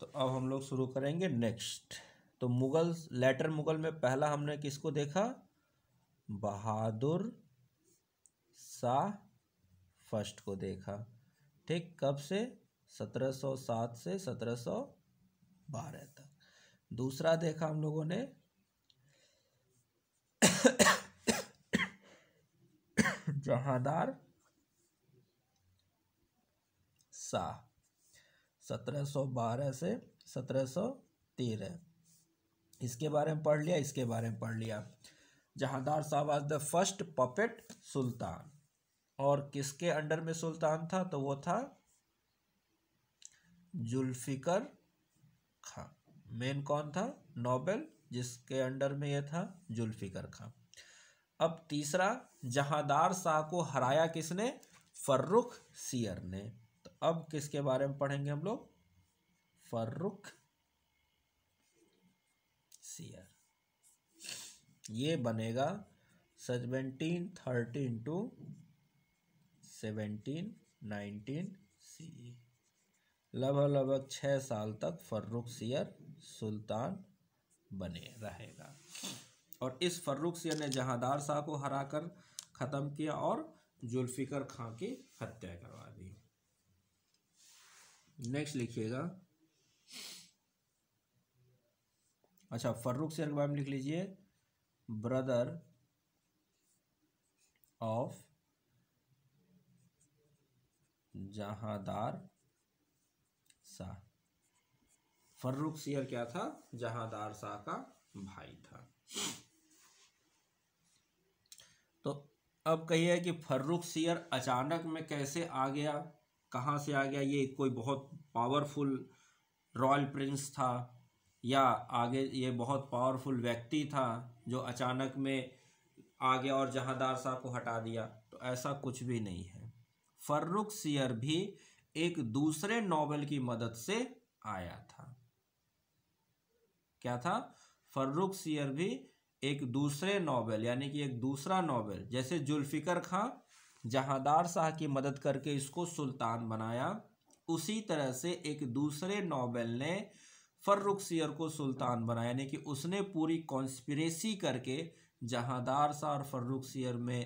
तो अब हम लोग शुरू करेंगे नेक्स्ट तो मुगल लेटर मुगल में पहला हमने किसको देखा बहादुर शाह फर्स्ट को देखा ठीक कब से 1707 से 1712 तक दूसरा देखा हम लोगों ने जहादार शाह 1712 से 1713 इसके बारे में पढ़ लिया इसके बारे में पढ़ लिया Jahandar Shah was the first puppet sultan और किसके अंडर में सुल्तान था तो वो था जुल्फिकर खां मेन कौन था नोबेल जिसके अंडर में यह था जुल्फिकर खां अब तीसरा जहांदार शाह को हराया किसने फर्रुख सियर ने अब किसके बारे में पढ़ेंगे हम लोग फर्रुख सियर ये बनेगा seventeen thirty into seventeen nineteen C लगभग लगभग छः साल तक फर्रुख सियर सुल्तान बने रहेगा और इस फर्रुख सियर ने जहादार शाह को हराकर ख़त्म किया और जुल्फ़िकर खां की हत्या करवा दी नेक्स्ट लिखिएगा अच्छा फर्रुख शेर के बारे में लिख लीजिए ब्रदर ऑफ जहादार शाह फर्रुख शेर क्या था जहादार शाह का भाई था तो अब कहिए कि फर्रुख शेर अचानक में कैसे आ गया कहाँ से आ गया ये कोई बहुत पावरफुल रॉयल प्रिंस था या आगे ये बहुत पावरफुल व्यक्ति था जो अचानक में आ गया और जहादार साहब को हटा दिया तो ऐसा कुछ भी नहीं है फर्रुख सियर भी एक दूसरे नॉवल की मदद से आया था क्या था फर्रुख सियर भी एक दूसरे नॉवल यानी कि एक दूसरा नॉवल जैसे जुल्फिकर खां जहांदार शाह की मदद करके इसको सुल्तान बनाया उसी तरह से एक दूसरे नोबेल ने फर्रुख सियर को सुल्तान बनाया यानी कि उसने पूरी कॉन्स्पिरेसी करके जहांदार शाह और फर्रुख सियर में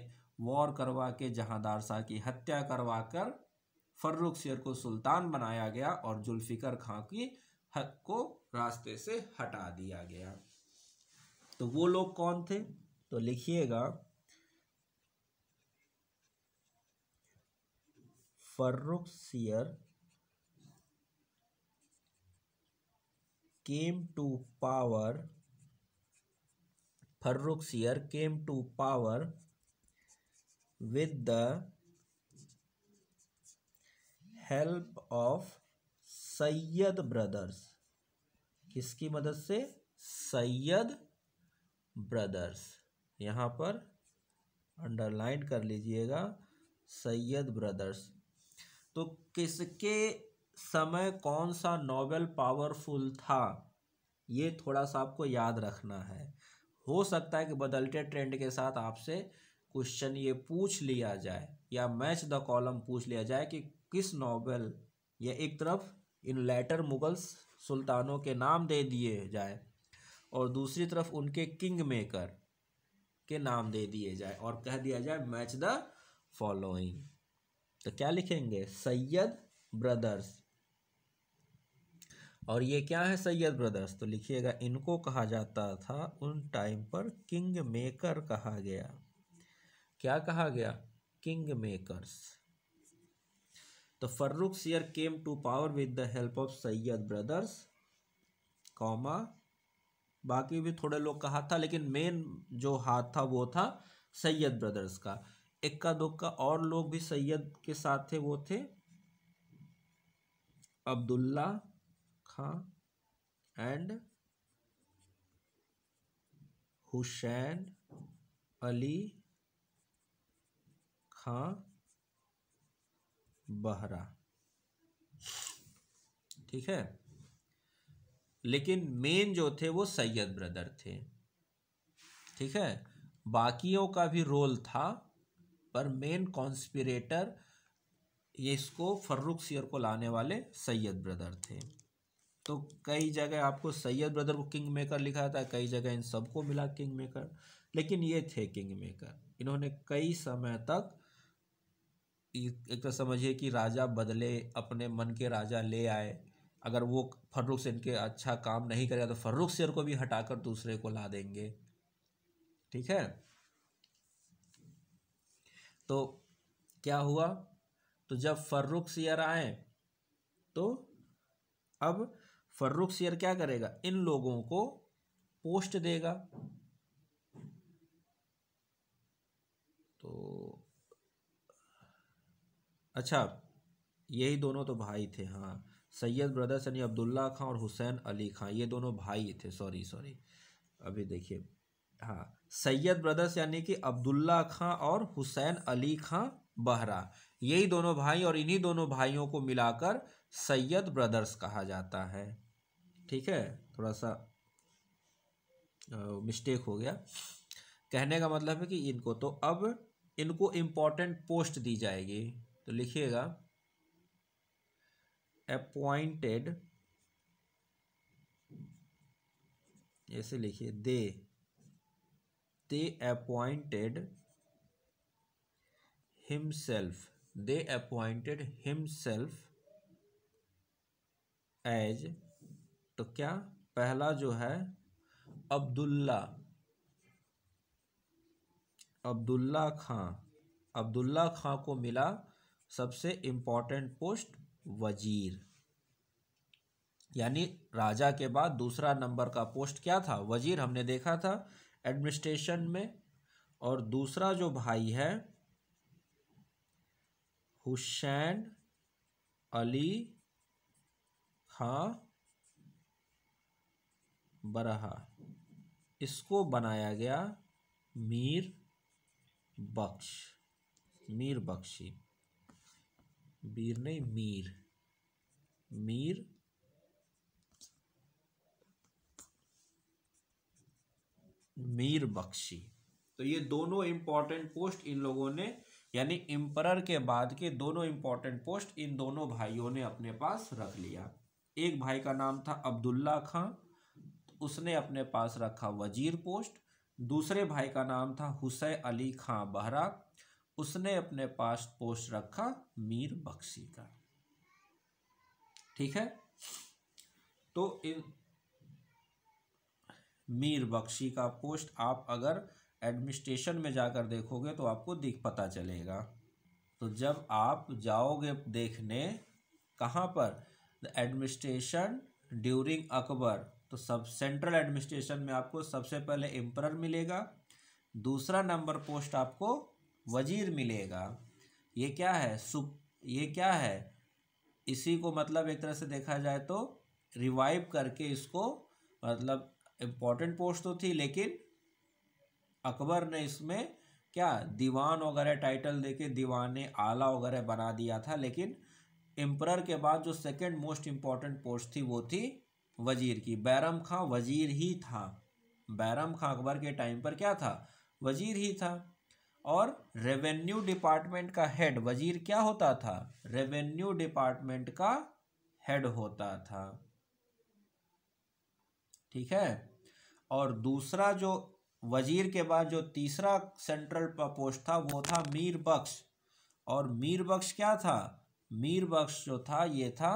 वॉर करवा के जहांदार शाह की हत्या करवा कर फर्रुख सियर को सुल्तान बनाया गया और जुल्फ़िकर खां की हक को रास्ते से हटा दिया गया तो वो लोग कौन थे तो लिखिएगा Farrukh Siyar came to power Farrukh Siyar came to power with the help of Sayyid brothers किसकी मदद से सैयद ब्रदर्स यहाँ पर अंडरलाइन कर लीजिएगा सैयद ब्रदर्स तो किसके समय कौन सा नोबेल पावरफुल था ये थोड़ा सा आपको याद रखना है हो सकता है कि बदलते ट्रेंड के साथ आपसे क्वेश्चन ये पूछ लिया जाए या मैच द कॉलम पूछ लिया जाए कि किस नोबेल या एक तरफ इन लेटर मुगल्स सुल्तानों के नाम दे दिए जाए और दूसरी तरफ उनके किंग मेकर के नाम दे दिए जाए और कह दिया जाए मैच द फॉलोइंग तो क्या लिखेंगे सैयद ब्रदर्स और ये क्या है सैयद ब्रदर्स तो लिखिएगा इनको कहा जाता था उन टाइम पर किंग मेकर कहा गया क्या कहा गया किंग मेकर्स तो Farrukh Siyar came to power with the help of Sayyid brothers comma बाकी भी थोड़े लोग कहा था लेकिन मेन जो हाथ था वो था सैयद ब्रदर्स का इक्का दुक्का और लोग भी सैयद के साथ थे वो थे अब्दुल्ला खां एंड हुसैन अली खां बहरा ठीक है लेकिन मेन जो थे वो सैयद ब्रदर थे ठीक है बाकियों का भी रोल था पर मेन कॉन्स्पिरेटर ये इसको फर्रुख सियर को लाने वाले सैयद ब्रदर थे तो कई जगह आपको सैयद ब्रदर को किंग मेकर लिखा था कई जगह इन सबको मिला किंग मेकर लेकिन ये थे किंग मेकर इन्होंने कई समय तक एक तो समझिए कि राजा बदले अपने मन के राजा ले आए अगर वो फर्रुख से के अच्छा काम नहीं करेगा तो फर्रुख शेर को भी हटाकर दूसरे को ला देंगे ठीक है तो क्या हुआ तो जब फर्रुख सियर आए तो अब फर्रुख सियर क्या करेगा इन लोगों को पोस्ट देगा तो अच्छा यही दोनों तो भाई थे हाँ सैयद ब्रदर्स यानी अब्दुल्ला खां और हुसैन अली खां ये दोनों भाई थे सॉरी सॉरी अभी देखिए हाँ सैयद ब्रदर्स यानी कि अब्दुल्ला खां और हुसैन अली खां बहरा यही दोनों भाई और इन्हीं दोनों भाइयों को मिलाकर सैयद ब्रदर्स कहा जाता है ठीक है थोड़ा सा मिस्टेक हो गया कहने का मतलब है कि इनको तो अब इनको इम्पोर्टेंट पोस्ट दी जाएगी तो लिखिएगा अपॉइंटेड ऐसे लिखिए दे they appointed himself they appointed himself as तो क्या पहला जो है अब्दुल्ला अब्दुल्ला खां अब्दुल्ला खां को मिला सबसे इम्पोर्टेंट पोस्ट वजीर यानी राजा के बाद दूसरा नंबर का पोस्ट क्या था वजीर हमने देखा था एडमिनिस्ट्रेशन में और दूसरा जो भाई है हुसैन अली खां बरहा इसको बनाया गया मीर बख्श मीर बख्शी मीर नहीं मीर मीर मीर बख्शी तो ये दोनों इम्पोर्टेंट पोस्ट इन लोगों ने यानी एम्परर के बाद के दोनों इम्पोर्टेंट पोस्ट इन दोनों भाइयों ने अपने पास रख लिया एक भाई का नाम था अब्दुल्ला खां उसने अपने पास रखा वजीर पोस्ट दूसरे भाई का नाम था हुसैन अली खां बहरा उसने अपने पास पोस्ट रखा मीर बख्शी का ठीक है तो इन मीर बख्शी का पोस्ट आप अगर एडमिनिस्ट्रेशन में जाकर देखोगे तो आपको दिख पता चलेगा तो जब आप जाओगे देखने कहाँ पर द एडमिनिस्ट्रेशन ड्यूरिंग अकबर तो सब सेंट्रल एडमिनिस्ट्रेशन में आपको सबसे पहले एम्पर मिलेगा दूसरा नंबर पोस्ट आपको वजीर मिलेगा ये क्या है सुप ये क्या है इसी को मतलब एक तरह से देखा जाए तो रिवाइव करके इसको मतलब इम्पोर्टेंट पोस्ट तो थी लेकिन अकबर ने इसमें क्या दीवान वगैरह टाइटल देके दीवान आला वगैरह बना दिया था लेकिन एम्प्रर के बाद जो सेकंड मोस्ट इम्पॉर्टेंट पोस्ट थी वो थी वजीर की बैरम खां वजीर ही था बैरम खां अकबर के टाइम पर क्या था वजीर ही था और रेवेन्यू डिपार्टमेंट का हेड वजीर क्या होता था रेवेन्यू डिपार्टमेंट का हेड होता था ठीक है और दूसरा जो वजीर के बाद जो तीसरा सेंट्रल पोस्ट था वो था मीर बख्श और मीर बख्श क्या था मीर बख्श जो था ये था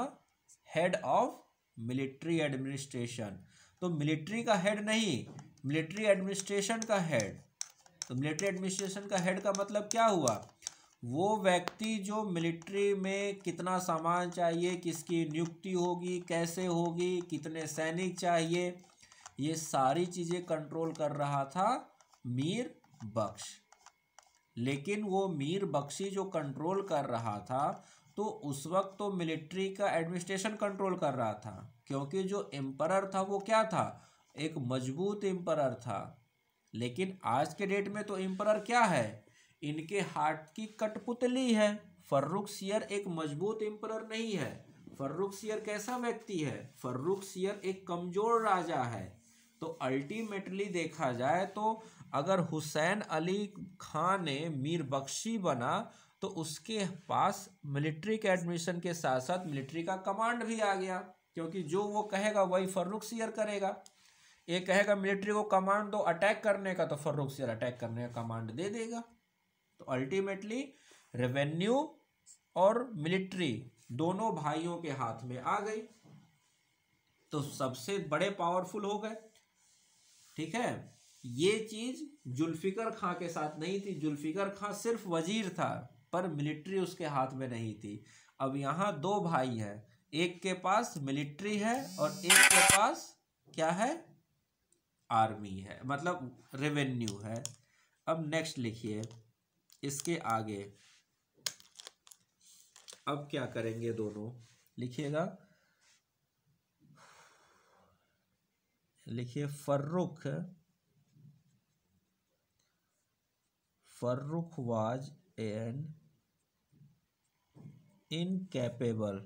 हेड ऑफ मिलिट्री एडमिनिस्ट्रेशन तो मिलिट्री का हेड नहीं मिलिट्री एडमिनिस्ट्रेशन का हेड तो मिलिट्री एडमिनिस्ट्रेशन का हेड का मतलब क्या हुआ वो व्यक्ति जो मिलिट्री में कितना सामान चाहिए किसकी नियुक्ति होगी कैसे होगी कितने सैनिक चाहिए ये सारी चीज़ें कंट्रोल कर रहा था मीर बख्श लेकिन वो मीर बख्शी जो कंट्रोल कर रहा था तो उस वक्त तो मिलिट्री का एडमिनिस्ट्रेशन कंट्रोल कर रहा था क्योंकि जो एम्परर था वो क्या था एक मजबूत एम्परर था लेकिन आज के डेट में तो एम्परर क्या है इनके हाथ की कठपुतली है फर्रुख सियर एक मजबूत एम्परर नहीं है फर्रुख सियर कैसा व्यक्ति है फर्रुख सियर एक कमजोर राजा है तो अल्टीमेटली देखा जाए तो अगर हुसैन अली खान ने मीर बख्शी बना तो उसके पास मिलिट्री के एडमिशन के साथ साथ मिलिट्री का कमांड भी आ गया क्योंकि जो वो कहेगा वही फर्रुख सियर करेगा ये कहेगा मिलिट्री को कमांड दो अटैक करने का तो फर्रुख सियर अटैक करने का कमांड दे देगा तो अल्टीमेटली रेवेन्यू और मिलिट्री दोनों भाइयों के हाथ में आ गई तो सबसे बड़े पावरफुल हो गए ठीक है ये चीज़ जुल्फ़िकर खां के साथ नहीं थी जुल्फ़िकर खां सिर्फ वज़ीर था पर मिलिट्री उसके हाथ में नहीं थी अब यहाँ दो भाई हैं एक के पास मिलिट्री है और एक के पास क्या है आर्मी है मतलब रेवेन्यू है अब नेक्स्ट लिखिए इसके आगे अब क्या करेंगे दोनों लिखिएगा लिखिए Farrukh Farrukh was an incapable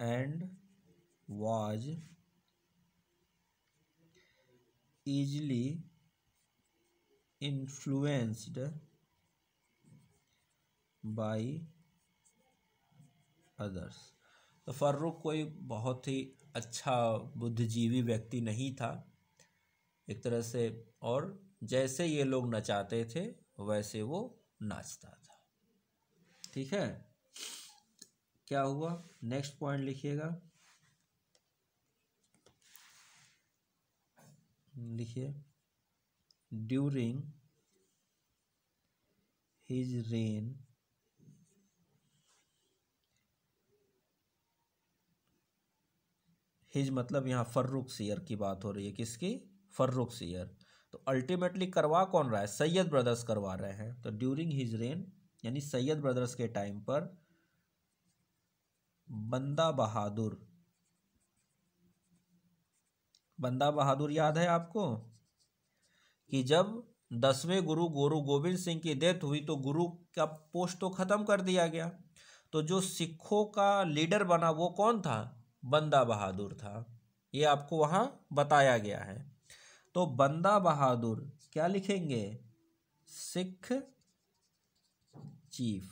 and was easily influenced by others तो फ़र्रुख कोई बहुत ही अच्छा बुद्धिजीवी व्यक्ति नहीं था एक तरह से और जैसे ये लोग नचाते थे वैसे वो नाचता था ठीक है क्या हुआ नेक्स्ट पॉइंट लिखिएगा लिखिए ड्यूरिंग हिज रेन हिज मतलब यहाँ फर्रुख सियर की बात हो रही है किसकी फर्रुख सियर तो अल्टीमेटली करवा कौन रहा है सैयद ब्रदर्स करवा रहे हैं तो ड्यूरिंग हिज रेन यानी सैयद ब्रदर्स के टाइम पर बंदा बहादुर बंदा बहादुर याद है आपको कि जब दसवें गुरु गुरु गोविंद सिंह की डेथ हुई तो गुरु का पोस्ट तो ख़त्म कर दिया गया तो जो सिखों का लीडर बना वो कौन था बंदा बहादुर था ये आपको वहाँ बताया गया है तो बंदा बहादुर क्या लिखेंगे सिख चीफ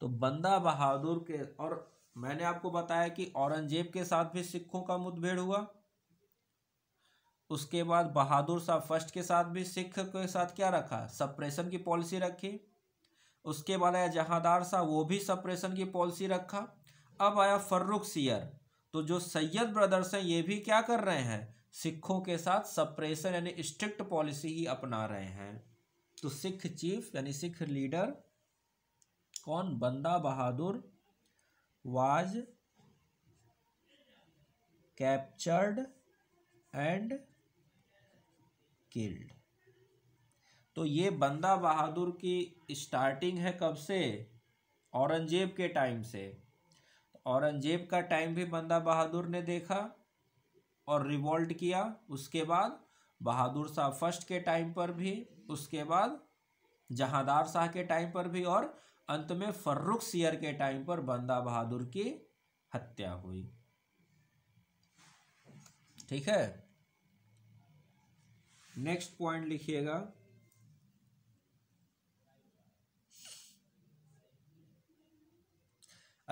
तो बंदा बहादुर के और मैंने आपको बताया कि औरंगजेब के साथ भी सिखों का मुठभेड़ हुआ उसके बाद बहादुर शाह फर्स्ट के साथ भी सिख के साथ क्या रखा सप्रेशन की पॉलिसी रखी उसके बाद जहादार शाह वो भी सप्रेशन की पॉलिसी रखा अब आया फर्रुख सियर तो जो सैयद ब्रदर्स हैं ये भी क्या कर रहे हैं सिखों के साथ सप्रेशन यानी स्ट्रिक्ट पॉलिसी ही अपना रहे हैं तो सिख चीफ यानी सिख लीडर कौन Banda Bahadur was captured and killed तो ये बंदा बहादुर की स्टार्टिंग है कब से औरंगजेब के टाइम से औरंगजेब का टाइम भी बंदा बहादुर ने देखा और रिवोल्ट किया उसके बाद बहादुर शाह फर्स्ट के टाइम पर भी उसके बाद जहादार शाह के टाइम पर भी और अंत में फर्रुख सियर के टाइम पर बंदा बहादुर की हत्या हुई ठीक है नेक्स्ट पॉइंट लिखिएगा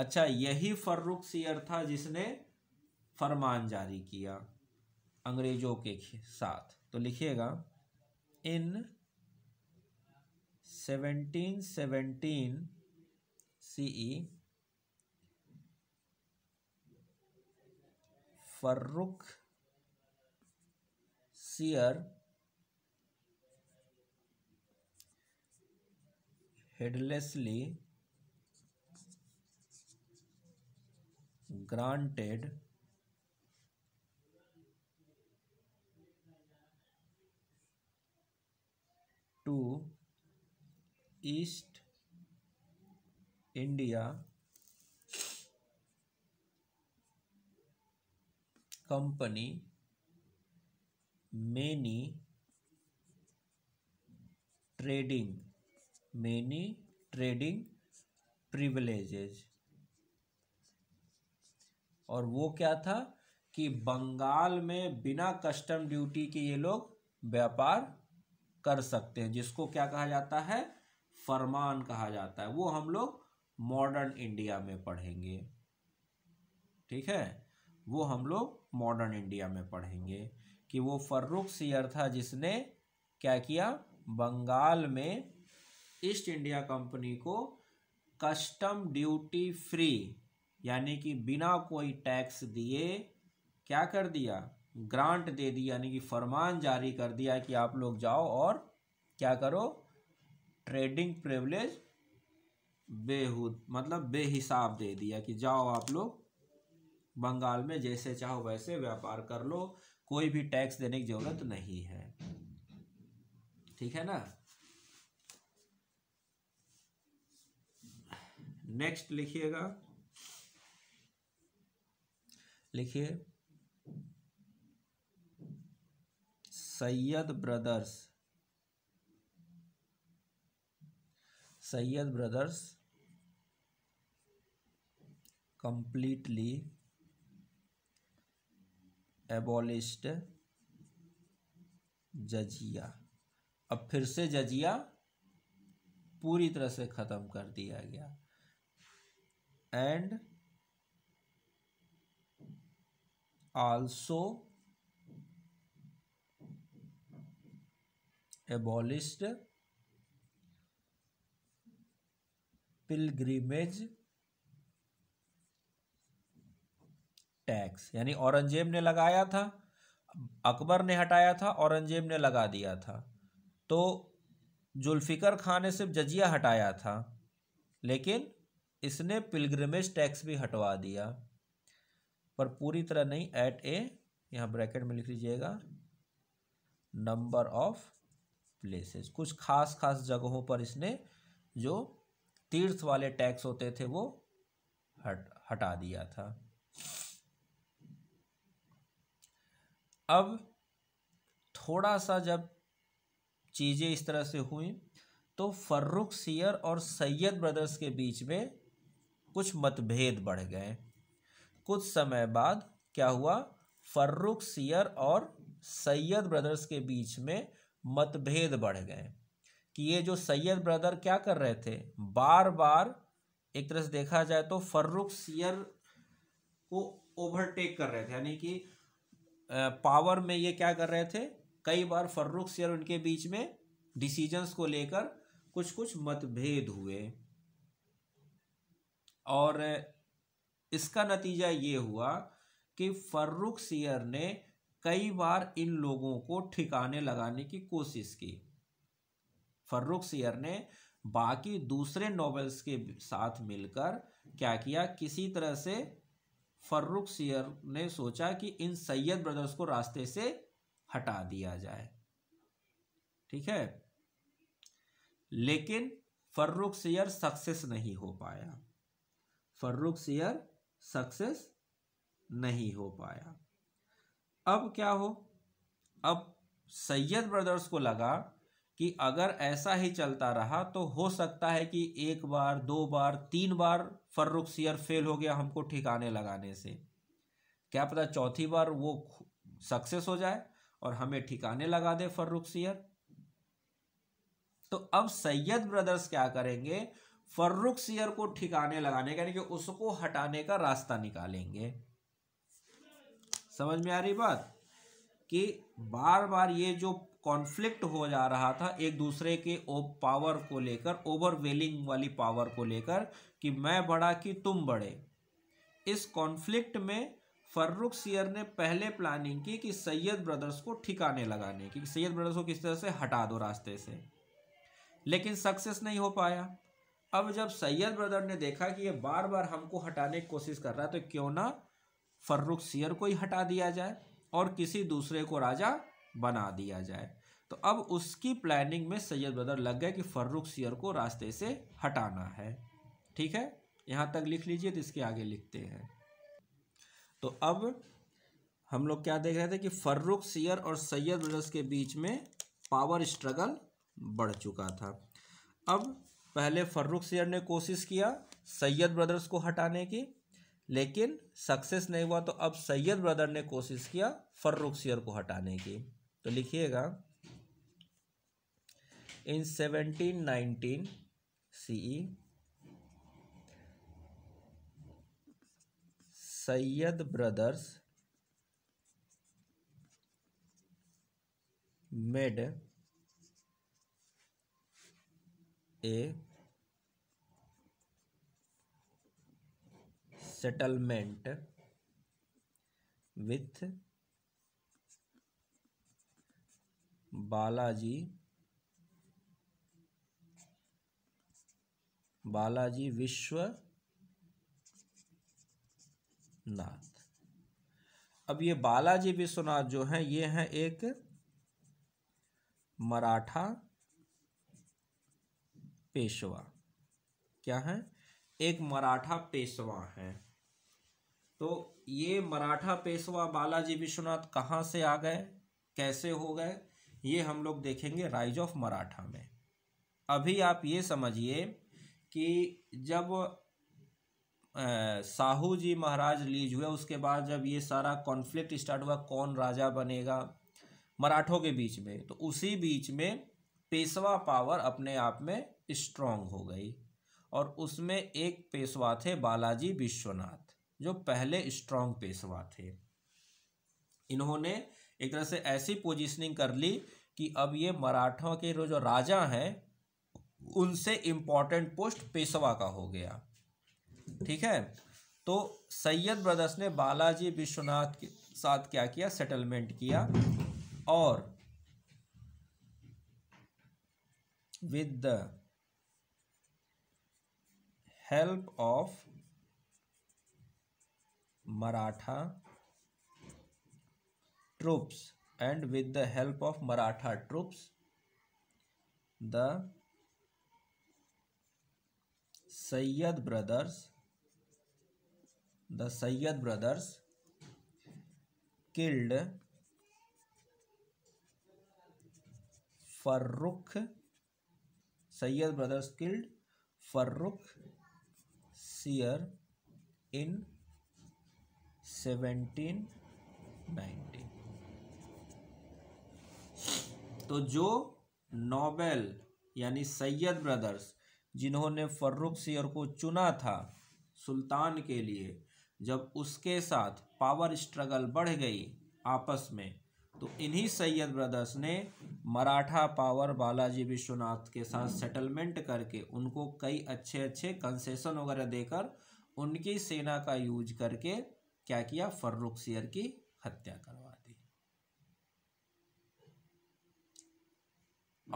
अच्छा यही फर्रुख सियर था जिसने फरमान जारी किया अंग्रेजों के साथ तो लिखिएगा in 1717 CE e Farrukh Siyar headlessly granted to East India Company many trading many trading privileges और वो क्या था कि बंगाल में बिना कस्टम ड्यूटी के ये लोग व्यापार कर सकते हैं जिसको क्या कहा जाता है फरमान कहा जाता है वो हम लोग मॉडर्न इंडिया में पढ़ेंगे ठीक है वो हम लोग मॉडर्न इंडिया में पढ़ेंगे कि वो फर्रुख सियर था जिसने क्या किया बंगाल में ईस्ट इंडिया कंपनी को कस्टम ड्यूटी फ्री यानी कि बिना कोई टैक्स दिए क्या कर दिया ग्रांट दे दी यानी कि फरमान जारी कर दिया कि आप लोग जाओ और क्या करो ट्रेडिंग प्रिवलेज बेहूद मतलब बेहिसाब दे दिया कि जाओ आप लोग बंगाल में जैसे चाहो वैसे व्यापार कर लो कोई भी टैक्स देने की ज़रूरत नहीं है ठीक है ना नेक्स्ट लिखिएगा लिखिए Sayyid brothers Sayyid brothers completely abolished jizya अब फिर से जजिया पूरी तरह से ख़त्म कर दिया गया and also abolished pilgrimage tax यानी औरंगजेब ने लगाया था अकबर ने हटाया था औरंगजेब ने लगा दिया था तो जुल्फ़िकर खान ने सिर्फ जजिया हटाया था लेकिन इसने पिलग्रमेज टैक्स भी हटवा दिया पर पूरी तरह नहीं एट ए यहाँ ब्रैकेट में लिख लीजिएगा नंबर ऑफ प्लेसेस कुछ खास खास जगहों पर इसने जो तीर्थ वाले टैक्स होते थे वो हट हटा दिया था अब थोड़ा सा जब चीज़ें इस तरह से हुई तो फ़र्रुख सियर और सैयद ब्रदर्स के बीच में कुछ मतभेद बढ़ गए कुछ समय बाद क्या हुआ फर्रुख सियर और सैयद ब्रदर्स के बीच में मतभेद बढ़ गए कि ये जो सैयद ब्रदर क्या कर रहे थे बार बार एक तरह से देखा जाए तो फर्रुख सियर को ओवरटेक कर रहे थे यानी कि पावर में ये क्या कर रहे थे कई बार फर्रुख सियर उनके बीच में डिसीजंस को लेकर कुछ कुछ मतभेद हुए और इसका नतीजा ये हुआ कि फर्रुख सियर ने कई बार इन लोगों को ठिकाने लगाने की कोशिश की फर्रुख सियर ने बाकी दूसरे नॉवेल्स के साथ मिलकर क्या किया किसी तरह से फर्रुख सियर ने सोचा कि इन सैयद ब्रदर्स को रास्ते से हटा दिया जाए ठीक है लेकिन फर्रुख सियर सक्सेस नहीं हो पाया फर्रुख सियर सक्सेस नहीं हो पाया अब क्या हो अब सैयद ब्रदर्स को लगा कि अगर ऐसा ही चलता रहा तो हो सकता है कि एक बार दो बार तीन बार फर्रुख सियर फेल हो गया हमको ठिकाने लगाने से क्या पता चौथी बार वो सक्सेस हो जाए और हमें ठिकाने लगा दे फर्रुख सियर तो अब सैयद ब्रदर्स क्या करेंगे फर्रुख सियर को ठिकाने लगाने का यानी कि उसको हटाने का रास्ता निकालेंगे समझ में आ रही बात कि बार बार ये जो कॉन्फ्लिक्ट हो जा रहा था एक दूसरे के पावर को लेकर ओवरवेलिंग वाली पावर को लेकर कि मैं बड़ा कि तुम बड़े इस कॉन्फ्लिक्ट में फर्रुख सियर ने पहले प्लानिंग की कि सैयद ब्रदर्स को ठिकाने लगाने की सैयद ब्रदर्स को किस तरह से हटा दो रास्ते से लेकिन सक्सेस नहीं हो पाया अब जब सैयद ब्रदर ने देखा कि ये बार बार हमको हटाने की कोशिश कर रहा है तो क्यों ना फर्रुख सियर को ही हटा दिया जाए और किसी दूसरे को राजा बना दिया जाए तो अब उसकी प्लानिंग में सैयद ब्रदर लग गए कि फर्रुख सियर को रास्ते से हटाना है ठीक है यहाँ तक लिख लीजिए तो इसके आगे लिखते हैं तो अब हम लोग क्या देख रहे थे कि फर्रुख सियर और सैयद ब्रदर्स के बीच में पावर स्ट्रगल बढ़ चुका था अब पहले फर्रुख शेर ने कोशिश किया सैयद ब्रदर्स को हटाने की लेकिन सक्सेस नहीं हुआ तो अब सैयद ब्रदर ने कोशिश किया फर्रुख शेर को हटाने की तो लिखिएगा in seventeen nineteen CE Sayyid brothers made a settlement with Balaji Balaji Vishwanath अब ये बालाजी विश्वनाथ जो हैं ये हैं एक मराठा पेशवा क्या है एक मराठा पेशवा है तो ये मराठा पेशवा बालाजी विश्वनाथ कहाँ से आ गए कैसे हो गए ये हम लोग देखेंगे राइज ऑफ मराठा में अभी आप ये समझिए कि जब साहू जी महाराज लीज हुए उसके बाद जब ये सारा कॉन्फ्लिक्ट स्टार्ट हुआ कौन राजा बनेगा मराठों के बीच में तो उसी बीच में पेशवा पावर अपने आप में स्ट्रांग हो गई और उसमें एक पेशवा थे बालाजी विश्वनाथ जो पहले स्ट्रांग पेशवा थे इन्होंने एक तरह से ऐसी पोजिशनिंग कर ली कि अब ये मराठों के जो राजा हैं उनसे इम्पॉर्टेंट पोस्ट पेशवा का हो गया ठीक है तो सैयद ब्रदर्स ने बालाजी विश्वनाथ के साथ क्या किया सेटलमेंट किया और with the help of Maratha troops and with the help of Maratha troops the Sayyid brothers the Sayyid brothers killed Farrukh brothers killed killed Siyar in seventeen nineteen तो जो नोबेल यानी सैयद ब्रदर्स जिन्होंने फर्रुख सियर को चुना था सुल्तान के लिए जब उसके साथ पावर स्ट्रगल बढ़ गई आपस में तो इन्हीं सैयद ब्रदर्स ने मराठा पावर बालाजी विश्वनाथ के साथ सेटलमेंट करके उनको कई अच्छे अच्छे कंसेशन वगैरह देकर उनकी सेना का यूज करके क्या किया फर्रुख सियर की हत्या करवा दी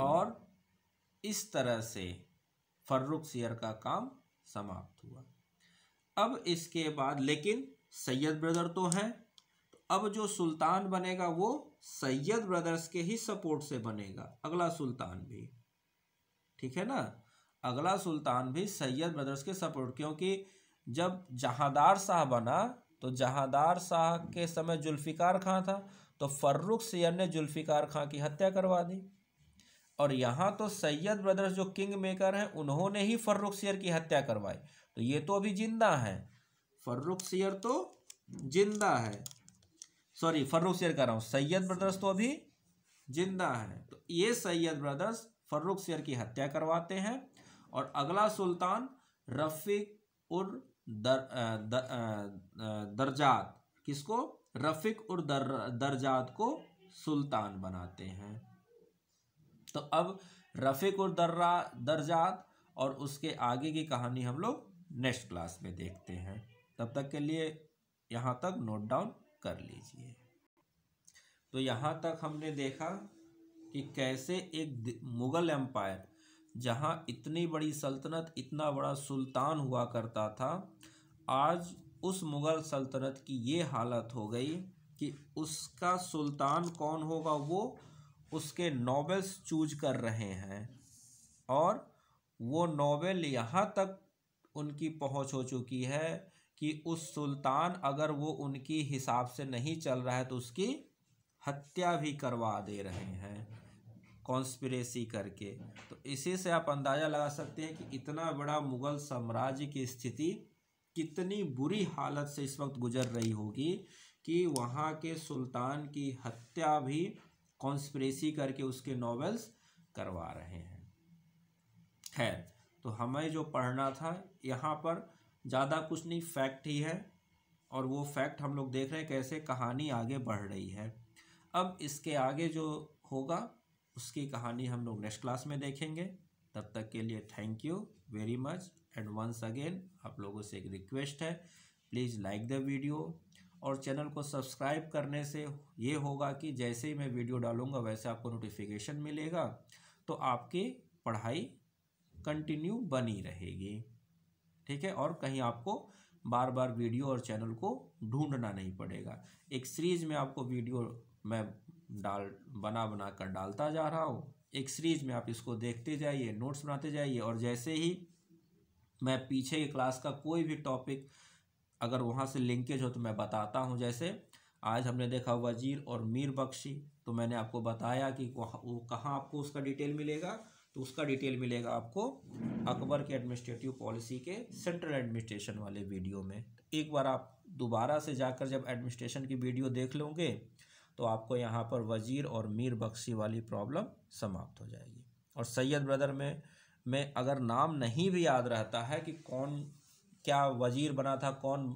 और इस तरह से फर्रुख सियर का काम समाप्त हुआ अब इसके बाद लेकिन सैयद ब्रदर तो हैं तो अब जो सुल्तान बनेगा वो सैयद ब्रदर्स के ही सपोर्ट से बनेगा अगला सुल्तान भी ठीक है ना अगला सुल्तान भी सैयद ब्रदर्स के सपोर्ट क्योंकि जब जहादार शाह बना तो जहादार शाह के समय जुल्फ़िकार खां था तो फर्रुख सैयद ने जुल्फ़िकार खां की हत्या करवा दी और यहाँ तो सैयद ब्रदर्स जो किंग मेकर हैं उन्होंने ही फर्रुख सैयद की हत्या करवाई तो ये तो अभी जिंदा हैं फर्रुख सैयद तो जिंदा है सॉरी फर्रुख शेयर कर रहा हूँ सैयद ब्रदर्स तो अभी जिंदा है तो ये सैयद ब्रदर्स फर्रुख शेयर की हत्या करवाते हैं और अगला सुल्तान रफीक उर दर, दर, दर दर्जात किसको रफीक उर दर, दर्जात को सुल्तान बनाते हैं तो अब रफीक उर दर्रा दर्जात और उसके आगे की कहानी हम लोग नेक्स्ट क्लास में देखते हैं तब तक के लिए यहाँ तक नोट डाउन कर लीजिए तो यहाँ तक हमने देखा कि कैसे एक मुग़ल एम्पायर जहाँ इतनी बड़ी सल्तनत इतना बड़ा सुल्तान हुआ करता था आज उस मुग़ल सल्तनत की ये हालत हो गई कि उसका सुल्तान कौन होगा वो उसके नॉवेल्स चूज कर रहे हैं और वो नॉवेल यहाँ तक उनकी पहुँच हो चुकी है कि उस सुल्तान अगर वो उनकी हिसाब से नहीं चल रहा है तो उसकी हत्या भी करवा दे रहे हैं कॉन्स्पिरेसी करके तो इसी से आप अंदाज़ा लगा सकते हैं कि इतना बड़ा मुग़ल साम्राज्य की स्थिति कितनी बुरी हालत से इस वक्त गुजर रही होगी कि वहाँ के सुल्तान की हत्या भी कॉन्स्परेसी करके उसके नॉवेल्स करवा रहे हैं खैर तो हमें जो पढ़ना था यहाँ पर ज़्यादा कुछ नहीं फैक्ट ही है और वो फैक्ट हम लोग देख रहे हैं कैसे कहानी आगे बढ़ रही है अब इसके आगे जो होगा उसकी कहानी हम लोग नेक्स्ट क्लास में देखेंगे तब तक के लिए thank you very much and once again आप लोगों से एक रिक्वेस्ट है प्लीज़ लाइक द वीडियो और चैनल को सब्सक्राइब करने से ये होगा कि जैसे ही मैं वीडियो डालूँगा वैसे आपको नोटिफिकेशन मिलेगा तो आपकी पढ़ाई कंटिन्यू बनी रहेगी ठीक है और कहीं आपको बार बार वीडियो और चैनल को ढूंढना नहीं पड़ेगा एक सीरीज में आपको वीडियो मैं डाल बना बना कर डालता जा रहा हूँ एक सीरीज में आप इसको देखते जाइए नोट्स बनाते जाइए और जैसे ही मैं पीछे की क्लास का कोई भी टॉपिक अगर वहाँ से लिंकेज हो तो मैं बताता हूँ जैसे आज हमने देखा वजीर और मीर बख्शी तो मैंने आपको बताया कि वो कहाँ आपको उसका डिटेल मिलेगा तो उसका डिटेल मिलेगा आपको अकबर के एडमिनिस्ट्रेटिव पॉलिसी के सेंट्रल एडमिनिस्ट्रेशन वाले वीडियो में तो एक बार आप दोबारा से जाकर जब एडमिनिस्ट्रेशन की वीडियो देख लोगे तो आपको यहाँ पर वज़ीर और मीर बख्शी वाली प्रॉब्लम समाप्त हो जाएगी और सैयद ब्रदर में में अगर नाम नहीं भी याद रहता है कि कौन क्या वज़ीर बना था कौन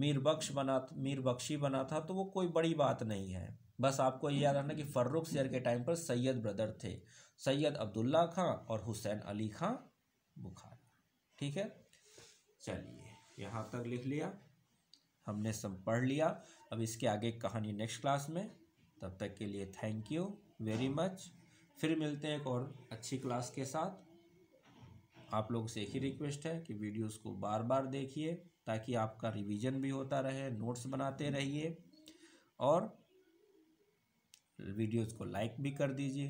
मीर बख्श बना मीर बख्शी बना था तो वो कोई बड़ी बात नहीं है बस आपको ये याद रखना कि फ़र्रुख शेयर के टाइम पर सैयद ब्रदर थे सैयद अब्दुल्ला खां और हुसैन अली खां बुखारी ठीक है चलिए यहाँ तक लिख लिया हमने सब पढ़ लिया अब इसके आगे कहानी नेक्स्ट क्लास में तब तक के लिए थैंक यू वेरी मच फिर मिलते हैं एक और अच्छी क्लास के साथ आप लोग से एक ही रिक्वेस्ट है कि वीडियोस को बार बार देखिए ताकि आपका रिवीजन भी होता रहे नोट्स बनाते रहिए और वीडियोस को लाइक भी कर दीजिए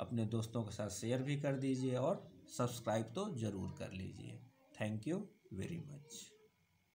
अपने दोस्तों के साथ शेयर भी कर दीजिए और सब्सक्राइब तो ज़रूर कर लीजिए थैंक यू वेरी मच